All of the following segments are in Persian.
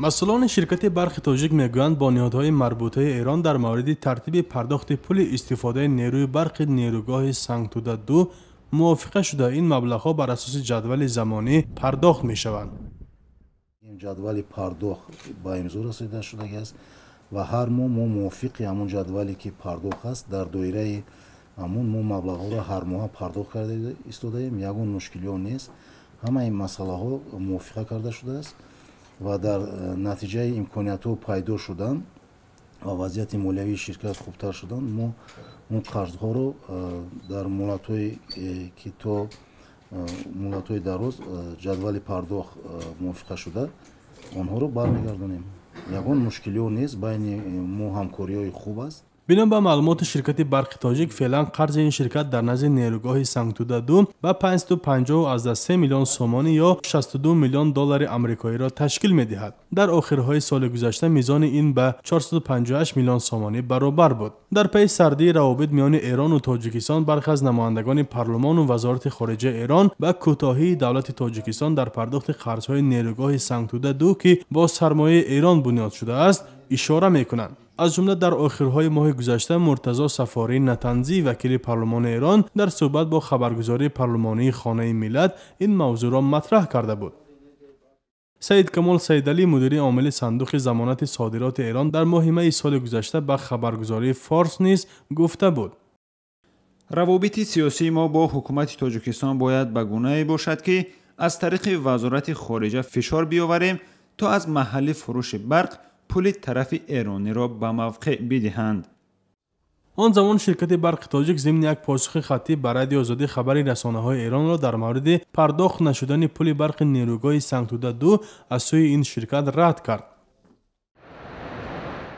مسئولان شرکت برق تاجیک میگویند با نهادهای مربوطه ایران در مورد ترتیب پرداخت پول استفاده نیروی برق نیروگاه سنگتوده دو موافقه شده این ها بر اساس جدول زمانی پرداخت می شوند. این جدول پرداخت با امضا رسیده شده است و هر ماه ما موافق همون جدولی که پرداخت است در دایره همون ما مبلغ ها را هر ماه پرداخت کرده استوده ایم یگون مشکلی نیست همه این مسئله ها موافقه کرده شده است ва дар э, натиҷаи имкониятҳо пайдо шуданд ва вазъияти молиявии ширкат хубтар шуданд мо он қарзҳоро э, дар муллатҳое э, ки то муллатҳои дароз ҷадвали пардохт мувофиқа шуда онҳоро бармегардонем ягон мушкилиё нест байни мо ҳамкориҳои хуб аст بنا به معلومات شرکت برق تاجیک فعلا قرض این شرکت در نزد نیروگاه سنگتوده دو و 550 از 3 میلیون سومانی یا 62 میلیون دلار آمریکایی را تشکیل میدهد در آخرهای سال گذشته میزان این به 458 میلیون سومانی برابر بود در پی سردی روابط میان ایران و تاجیکستان برخی از نمایندگان پارلمان و وزارت خارجه ایران و کوتاهی دولت تاجیکستان در پرداخت قرضهای نیروگاه سنگتوده دو که با سرمایه ایران بنیاد شده است اشاره می‌کنند. از جمله در آخرهای ماه گذشته مرتزا سفاری نتنزی وکیل پارلمان ایران در صحبت با خبرگزاری پارلمانی خانه ملت این موضوع را مطرح کرده بود سید کمال سیدالی مدیر عامل صندوق زمانت صادرات ایران در ماه سال گذشته به خبرگزاری فارس نیز گفته بود روابط سیاسی ما با حکومت تاجیکستان باید به گونه باشد که از طریق وزارت خارجه فشار بیاوریم تا از محل فروش برق пули тарафи эрониро ба мавқеъ бидиҳанд он замон ширкати барқи тоҷик зимни як посухи хаттӣ ба радиои озодӣ хабари расонаҳои эронро дар мавриди пардохт нашудани пули барқи нерӯгоҳи сангтуда ду аз сӯи ин ширкат рад кард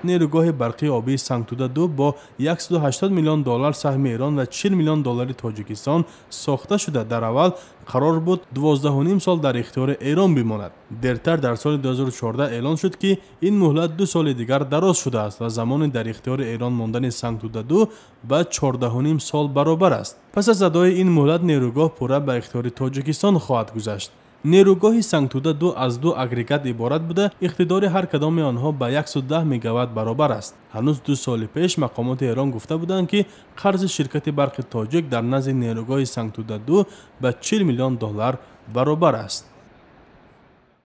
نیروگاه برقی آبی سنگتودا دو با 180 میلیون دلار سهم ایران و 40 میلیون دلار تاجیکستان ساخته شده در اول قرار بود 12.5 سال در اختیار ایران بماند درتر در سال 2014 اعلان شد که این مهلت دو سال دیگر دراز شده است و زمان در اختیار ایران ماندن سنگتودا دو به 14.5 سال برابر است پس از ادای این مهلت نیروگاه پوره به اختیار تاجیکستان خواهد گذشت нерӯгоҳи сангтуда ду аз ду агрегат иборат буда иқтидори ҳар кадоми онҳо ба 10 мегават баробар аст ҳанӯз ду соли пеш мақомоти эрон гуфта буданд ки қарзи ширкати барқи тоҷик дар назди нерӯгоҳи сангтуда ду ба 40 миллион доллар баробар аст